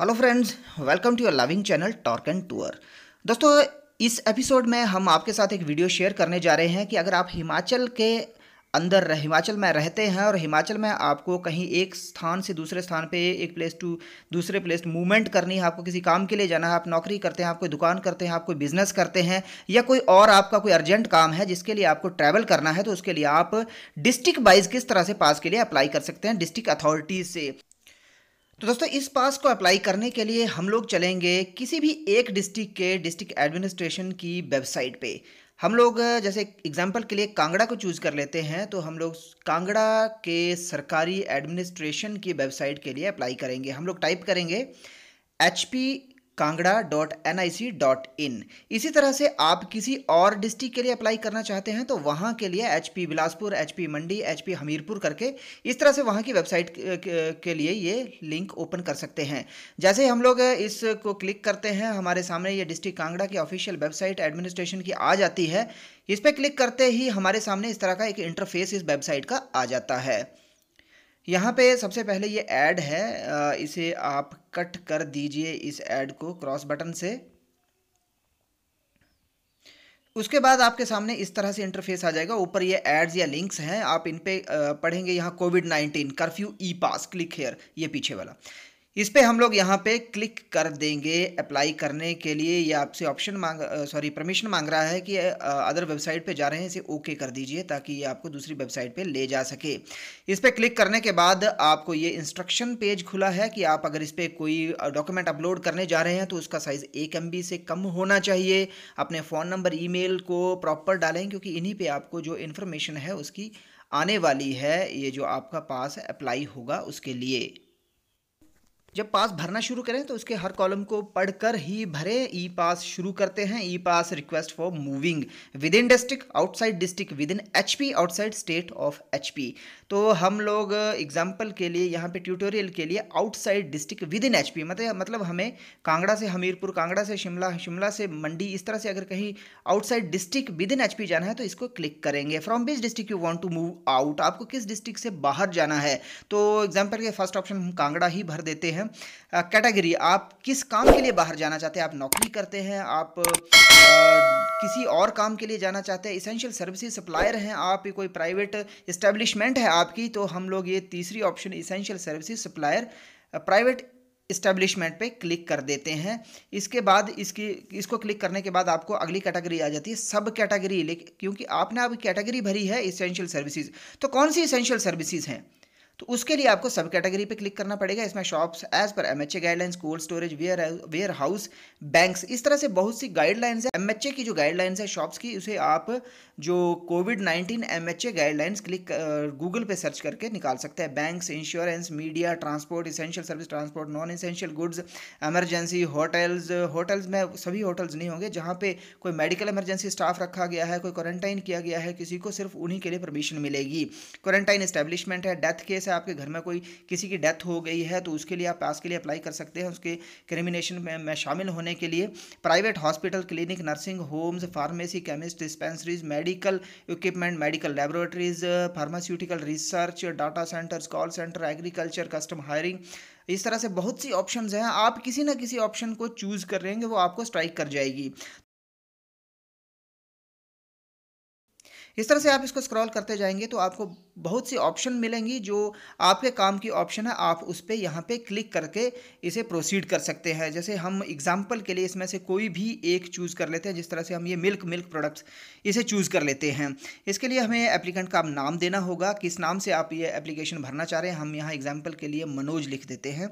hello friends welcome to your loving channel torque and tour दोस्तों इस episode में हम आपके साथ एक वीडियो शेयर करने जा रहे हैं कि अगर आप हिमाचल के अंदर हिमाचल में रहते हैं और हिमाचल में आपको कहीं एक स्थान से दूसरे स्थान पे एक प्लेस टू दूसरे प्लेस मूवमेंट करनी है आपको किसी काम के लिए जाना है आप नौकरी करते हैं आप कोई दुकान करते हैं आप कोई बिजनेस करते हैं या कोई और आपका कोई अर्जेंट काम है जिसके लिए आपको ट्रैवल करना है तो उसके लिए आप डिस्ट्रिक्ट वाइज किस तरह से पास के लिए अप्लाई कर सकते हैं डिस्ट्रिक्ट अथॉरिटीज से तो दोस्तों इस पास को अप्लाई करने के लिए हम लोग चलेंगे किसी भी एक डिस्ट्रिक्ट के डिस्ट्रिक्ट एडमिनिस्ट्रेशन की वेबसाइट पे हम लोग जैसे एग्जाम्पल के लिए कांगड़ा को चूज़ कर लेते हैं तो हम लोग कांगड़ा के सरकारी एडमिनिस्ट्रेशन की वेबसाइट के लिए अप्लाई करेंगे हम लोग टाइप करेंगे H P Kangra dot N I C dot in इसी तरह से आप किसी और डिस्ट्रिक्ट के लिए अप्लाई करना चाहते हैं तो वहाँ के लिए H P Bilaspur H P Mandi H P Hamirpur करके इस तरह से वहाँ की वेबसाइट के लिए ये लिंक ओपन कर सकते हैं जैसे हम लोग इसको क्लिक करते हैं हमारे सामने ये डिस्ट्रिक्ट कांगड़ा की ऑफिशियल वेबसाइट एडमिनिस्ट्रेशन की आ जाती है इस पर क्लिक करते ही हमारे सामने इस तरह का एक इंटरफेस इस वेबसाइट का आ जाता है यहाँ पे सबसे पहले ये ऐड है इसे आप कट कर दीजिए इस ऐड को क्रॉस बटन से उसके बाद आपके सामने इस तरह से इंटरफेस आ जाएगा ऊपर ये एड्स या लिंक्स हैं आप इन पे पढ़ेंगे यहाँ covid nineteen curfew E pass click here ये पीछे वाला इस पर हम लोग यहाँ पे क्लिक कर देंगे अप्लाई करने के लिए या आपसे ऑप्शन मांग सॉरी परमिशन मांग रहा है कि अदर वेबसाइट पे जा रहे हैं इसे ओके कर दीजिए ताकि ये आपको दूसरी वेबसाइट पे ले जा सके इस पर क्लिक करने के बाद आपको ये इंस्ट्रक्शन पेज खुला है कि आप अगर इस पर कोई डॉक्यूमेंट अपलोड करने जा रहे हैं तो उसका साइज़ एक एम से कम होना चाहिए अपने फ़ोन नंबर ई को प्रॉपर डालें क्योंकि इन्हीं पर आपको जो इन्फॉर्मेशन है उसकी आने वाली है ये जो आपका पास अप्लाई होगा उसके लिए जब पास भरना शुरू करें तो उसके हर कॉलम को पढ़कर ही भरें ई पास शुरू करते हैं E pass request for moving within district outside district within H P outside state of H P तो हम लोग एग्जाम्पल के लिए यहाँ पे ट्यूटोरियल के लिए outside district within H P मतलब मतलब हमें कांगड़ा से हमीरपुर कांगड़ा से शिमला शिमला से मंडी इस तरह से अगर कहीं outside district within H P जाना है तो इसको क्लिक करेंगे from which district you want to move out आपको किस डिस्ट्रिक्ट से बाहर जाना है तो एग्जाम्पल के फर्स्ट ऑप्शन हम कांगड़ा ही भर देते हैं हैं कैटेगरी आप किस काम के लिए बाहर जाना चाहते हैं आप नौकरी करते हैं आप आ, किसी और काम के लिए जाना चाहते हैं इसेंशियल सर्विसेज सप्लायर हैं आप कोई प्राइवेट इस्टेब्लिशमेंट है आपकी तो हम लोग ये तीसरी option essential services supplier private establishment पे क्लिक कर देते हैं इसके बाद इसकी इसको क्लिक करने के बाद आपको अगली कैटेगरी आ जाती है सब कैटेगरी क्योंकि आपने अब कैटेगरी भरी है इसेंशियल सर्विसेज तो कौन सी इसेंशियल सर्विसेज हैं तो उसके लिए आपको सब कैटेगरी पे क्लिक करना पड़ेगा इसमें shops as per M H A guidelines cold storage ware warehouse banks इस तरह से बहुत सी गाइडलाइंस है एम एच ए की जो गाइडलाइंस है शॉप्स की उसे आप जो covid nineteen M H A guidelines click Google पे सर्च करके निकाल सकते हैं banks insurance media transport essential service transport non essential goods emergency hotels hotels में सभी होटल्स नहीं होंगे जहाँ पे कोई मेडिकल इमरजेंसी स्टाफ रखा गया है कोई क्वारंटाइन किया गया है किसी को सिर्फ उन्हीं के लिए परमिशन मिलेगी क्वारंटाइन इस्टेब्लिशमेंट है डेथ केस जैसे आपके घर में कोई किसी की डेथ हो गई है तो उसके लिए आप पास के लिए अप्लाई कर सकते हैं उसके क्रिमिनेशन में, में शामिल होने के लिए private hospital clinic nursing homes pharmacy chemist dispensaries medical equipment medical laboratories pharmaceutical research data centres call centre agriculture custom hiring इस तरह से बहुत सी ऑप्शंस हैं आप किसी ना किसी ऑप्शन को चूज़ कर हैं वो आपको स्ट्राइक कर जाएगी इस तरह से आप इसको स्क्रॉल करते जाएंगे तो आपको बहुत सी ऑप्शन मिलेंगी जो आपके काम की ऑप्शन है आप उस पर यहाँ पे क्लिक करके इसे प्रोसीड कर सकते हैं जैसे हम एग्जाम्पल के लिए इसमें से कोई भी एक चूज़ कर लेते हैं जिस तरह से हम ये मिल्क मिल्क प्रोडक्ट्स इसे चूज़ कर लेते हैं इसके लिए हमें एप्लीकेंट का नाम देना होगा किस नाम से आप ये एप्लीकेशन भरना चाह रहे हैं हम यहाँ एग्जाम्पल के लिए मनोज लिख देते हैं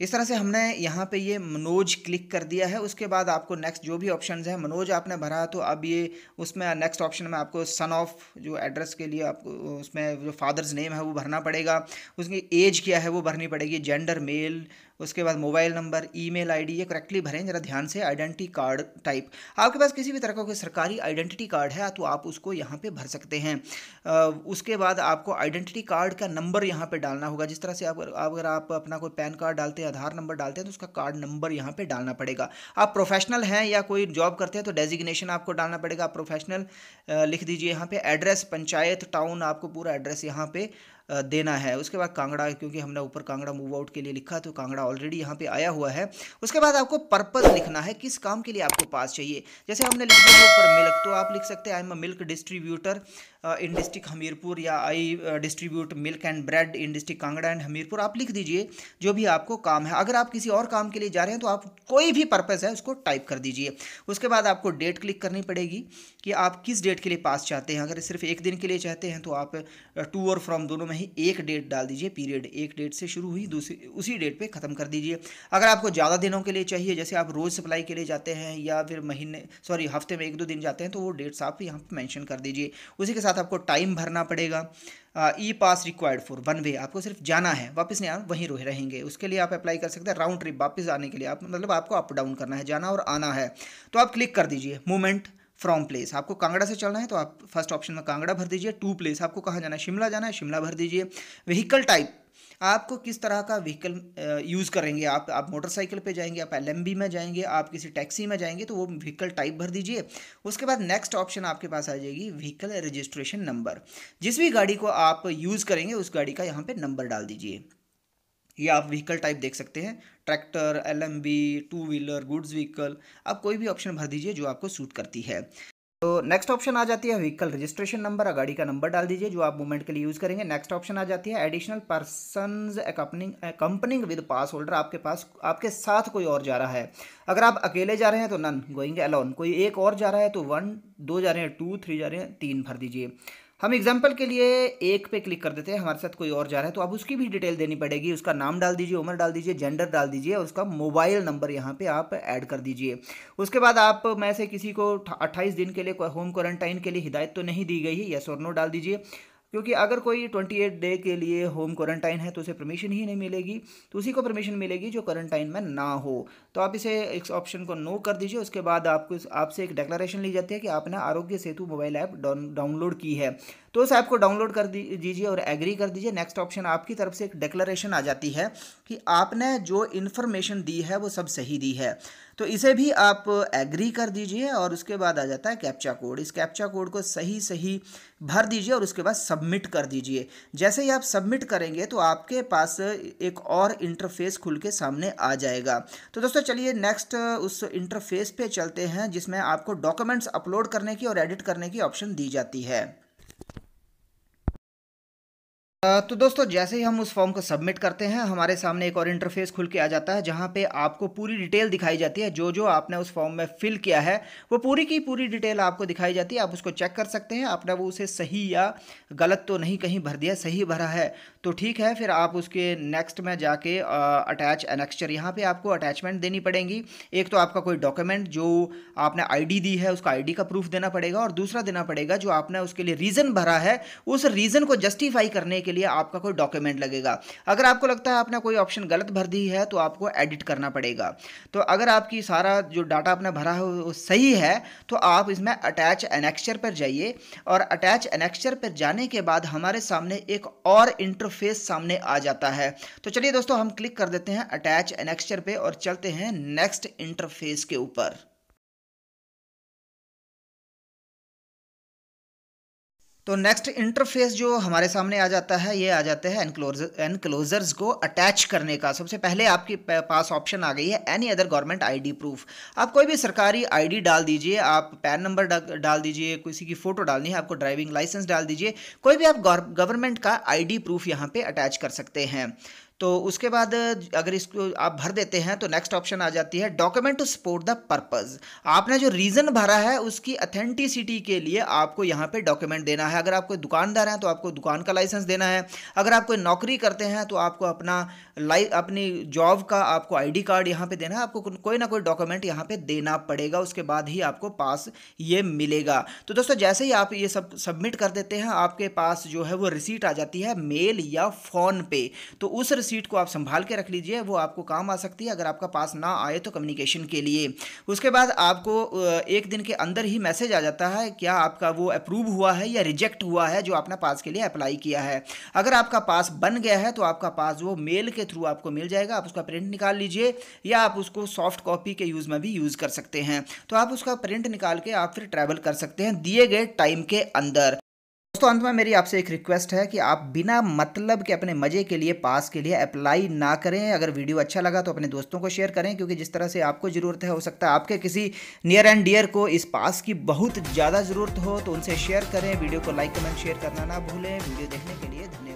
इस तरह से हमने यहाँ पे ये मनोज क्लिक कर दिया है उसके बाद आपको नेक्स्ट जो भी ऑप्शन है मनोज आपने भरा तो अब ये उसमें नेक्स्ट ऑप्शन में आपको सन ऑफ जो एड्रेस के लिए आपको उसमें जो फादर्स नेम है वो भरना पड़ेगा उसकी एज क्या है वो भरनी पड़ेगी जेंडर मेल उसके बाद मोबाइल नंबर ईमेल आईडी ये करेक्टली भरें जरा ध्यान से आइडेंटिटी कार्ड टाइप आपके पास किसी भी तरह का कोई सरकारी आइडेंटिटी कार्ड है तो आप उसको यहाँ पे भर सकते हैं उसके बाद आपको आइडेंटिटी कार्ड का नंबर यहाँ पे डालना होगा जिस तरह से आप अगर आप अपना कोई पैन कार्ड डालते हैं आधार नंबर डालते हैं तो उसका कार्ड नंबर यहाँ पर डालना पड़ेगा आप प्रोफेशनल हैं या कोई जॉब करते हैं तो डेजिग्नेशन आपको डालना पड़ेगा आप प्रोफेशनल लिख दीजिए यहाँ पर एड्रेस पंचायत टाउन आपको पूरा एड्रेस यहाँ पर देना है उसके बाद कांगड़ा क्योंकि हमने ऊपर कांगड़ा मूव आउट के लिए लिखा तो कांगड़ा ऑलरेडी यहाँ पे आया हुआ है उसके बाद आपको पर्पज़ लिखना है किस काम के लिए आपको पास चाहिए जैसे हमने लिख दिया ऊपर मिल्क तो आप लिख सकते हैं I am a milk distributor in district Hamirpur या I distribute milk and bread in district Kangra and Hamirpur आप लिख दीजिए जो भी आपको काम है अगर आप किसी और काम के लिए जा रहे हैं तो आप कोई भी पर्पज़ है उसको टाइप कर दीजिए उसके बाद आपको डेट क्लिक करनी पड़ेगी कि आप किस डेट के लिए पास चाहते हैं अगर सिर्फ एक दिन के लिए चाहते हैं तो आप टू और फ्रॉम दोनों में में एक डेट डाल दीजिए पीरियड एक डेट से शुरू हुई दूसरी उसी डेट पे ख़त्म कर दीजिए अगर आपको ज़्यादा दिनों के लिए चाहिए जैसे आप रोज़ सप्लाई के लिए जाते हैं या फिर महीने सॉरी हफ्ते में एक दो दिन जाते हैं तो वो डेट्स आप यहाँ पर मैंशन कर दीजिए उसी के साथ आपको टाइम भरना पड़ेगा E pass required for one way आपको सिर्फ जाना है वापस नहीं आना वहीं रोह रहेंगे उसके लिए आप अप्लाई कर सकते हैं राउंड ट्रिप वापस आने के लिए आप मतलब आपको अप डाउन करना है जाना और आना है तो आप क्लिक कर दीजिए मूवमेंट फ्रॉम प्लेस आपको कांगड़ा से चलना है तो आप फर्स्ट ऑप्शन में कांगड़ा भर दीजिए टू प्लेस आपको कहाँ जाना है शिमला जाना है शिमला भर दीजिए व्हीकल टाइप आपको किस तरह का व्हीकल यूज़ करेंगे आप आप मोटरसाइकिल पे जाएंगे आप एल में जाएंगे आप किसी टैक्सी में जाएंगे तो वो व्हीकल टाइप भर दीजिए उसके बाद नेक्स्ट ऑप्शन आपके पास आ जाएगी व्हीकल रजिस्ट्रेशन नंबर जिस भी गाड़ी को आप यूज़ करेंगे उस गाड़ी का यहाँ पर नंबर डाल दीजिए ये आप व्हीकल टाइप देख सकते हैं tractor L two wheeler goods vehicle आप कोई भी ऑप्शन भर दीजिए जो आपको सूट करती है तो नेक्स्ट ऑप्शन आ जाती है व्हीकल रजिस्ट्रेशन नंबर गाड़ी का नंबर डाल दीजिए जो आप मूवमेंट के लिए यूज़ करेंगे नेक्स्ट ऑप्शन आ जाती है additional person accompanying with pass holder आपके पास आपके साथ कोई और जा रहा है अगर आप अकेले जा रहे हैं तो नन गोइंग अलोन कोई एक और जा रहा है तो वन दो जा रहे हैं टू थ्री जा रहे हैं तीन भर दीजिए हम एग्जाम्पल के लिए एक पे क्लिक कर देते हैं हमारे साथ कोई और जा रहा है तो अब उसकी भी डिटेल देनी पड़ेगी उसका नाम डाल दीजिए उम्र डाल दीजिए जेंडर डाल दीजिए और उसका मोबाइल नंबर यहाँ पे आप ऐड कर दीजिए उसके बाद आप में से किसी को अट्ठाईस दिन के लिए होम क्वारंटाइन के लिए हिदायत तो नहीं दी गई है यस और नो डाल दीजिए क्योंकि अगर कोई ट्वेंटी एट डे के लिए होम क्वारंटाइन है तो उसे परमिशन ही नहीं मिलेगी तो उसी को परमिशन मिलेगी जो क्वारंटाइन में ना हो तो आप इसे इस ऑप्शन को नो कर दीजिए उसके बाद आपको आपसे एक डिक्लेरेशन ली जाती है कि आपने आरोग्य सेतु मोबाइल ऐप डाउनलोड की है तो उस ऐप को डाउनलोड कर दीजिए और एग्री कर दीजिए नेक्स्ट ऑप्शन आपकी तरफ से एक डिक्लेरेशन आ जाती है कि आपने जो इन्फॉर्मेशन दी है वो सब सही दी है तो इसे भी आप एग्री कर दीजिए और उसके बाद आ जाता है कैप्चा कोड इस कैप्चा कोड को सही सही भर दीजिए और उसके बाद सबमिट कर दीजिए जैसे ही आप सबमिट करेंगे तो आपके पास एक और इंटरफेस खुल के सामने आ जाएगा तो दोस्तों चलिए नेक्स्ट उस इंटरफेस पे चलते हैं जिसमें आपको डॉक्यूमेंट्स अपलोड करने की और एडिट करने की ऑप्शन दी जाती है तो दोस्तों जैसे ही हम उस फॉर्म को सबमिट करते हैं हमारे सामने एक और इंटरफेस खुल के आ जाता है जहां पे आपको पूरी डिटेल दिखाई जाती है जो जो आपने उस फॉर्म में फिल किया है वो पूरी की पूरी डिटेल आपको दिखाई जाती है आप उसको चेक कर सकते हैं आपने वो उसे सही या गलत तो नहीं कहीं भर दिया सही भरा है तो ठीक है फिर आप उसके नेक्स्ट में जाके अटैच एनेक्स्चर यहाँ पर आपको अटैचमेंट देनी पड़ेगी एक तो आपका कोई डॉक्यूमेंट जो आपने आई दी है उसका आई का प्रूफ देना पड़ेगा और दूसरा देना पड़ेगा जो आपने उसके लिए रीज़न भरा है उस रीज़न को जस्टिफाई करने के लिए आपका कोई डॉक्यूमेंट लगेगा अगर आपको लगता है आपने कोई ऑप्शन गलत भर दी है तो आपको एडिट करना पड़ेगा तो अगर आपकी सारा जो डाटा आपने भरा है वो सही है तो आप इसमें अटैच एनेक्चर पर जाइए और अटैच एनेक्चर पर जाने के बाद हमारे सामने एक और इंटरफेस सामने आ जाता है तो चलिए दोस्तों हम क्लिक कर देते हैं अटैच एनेक्चर पर और चलते हैं नेक्स्ट इंटरफेस के ऊपर तो नेक्स्ट इंटरफेस जो हमारे सामने आ जाता है ये आ जाता है एनक्लोजर एनक्लोजर्स को अटैच करने का सबसे पहले आपके पास ऑप्शन आ गई है any other government ID proof आप कोई भी सरकारी आईडी डाल दीजिए आप पैन नंबर डाल दीजिए किसी की फ़ोटो डालनी है आपको ड्राइविंग लाइसेंस डाल दीजिए कोई भी आप गवर्नमेंट का आई प्रूफ यहाँ पर अटैच कर सकते हैं तो उसके बाद अगर इसको आप भर देते हैं तो नेक्स्ट ऑप्शन आ जाती है document to support the purpose आपने जो रीज़न भरा है उसकी अथेंटिसिटी के लिए आपको यहाँ पे डॉक्यूमेंट देना है अगर आप कोई दुकानदार हैं तो आपको दुकान का लाइसेंस देना है अगर आप कोई नौकरी करते हैं तो आपको अपना लाइफ अपनी जॉब का आपको आई कार्ड यहाँ पर देना है आपको कोई ना कोई डॉक्यूमेंट यहाँ पर देना पड़ेगा उसके बाद ही आपको पास ये मिलेगा तो दोस्तों जैसे ही आप ये सब सबमिट कर देते हैं आपके पास जो है वो रिसीट आ जाती है मेल या फ़ोन पे तो उस सीट को आप संभाल के रख लीजिए वो आपको काम आ सकती है अगर आपका पास ना आए तो कम्युनिकेशन के लिए उसके बाद आपको एक दिन के अंदर ही मैसेज आ जाता है क्या आपका वो अप्रूव हुआ है या रिजेक्ट हुआ है जो आपने पास के लिए अप्लाई किया है अगर आपका पास बन गया है तो आपका पास वो मेल के थ्रू आपको मिल जाएगा आप उसका प्रिंट निकाल लीजिए या आप उसको सॉफ्ट कॉपी के यूज़ में भी यूज़ कर सकते हैं तो आप उसका प्रिंट निकाल के आप फिर ट्रैवल कर सकते हैं दिए गए टाइम के अंदर दोस्तों अंत में मेरी आपसे एक रिक्वेस्ट है कि आप बिना मतलब के अपने मजे के लिए पास के लिए अप्लाई ना करें अगर वीडियो अच्छा लगा तो अपने दोस्तों को शेयर करें क्योंकि जिस तरह से आपको ज़रूरत है हो सकता है आपके किसी नियर एंड डियर को इस पास की बहुत ज़्यादा ज़रूरत हो तो उनसे शेयर करें वीडियो को लाइक कमेंट शेयर करना ना भूलें वीडियो देखने के लिए धन्यवाद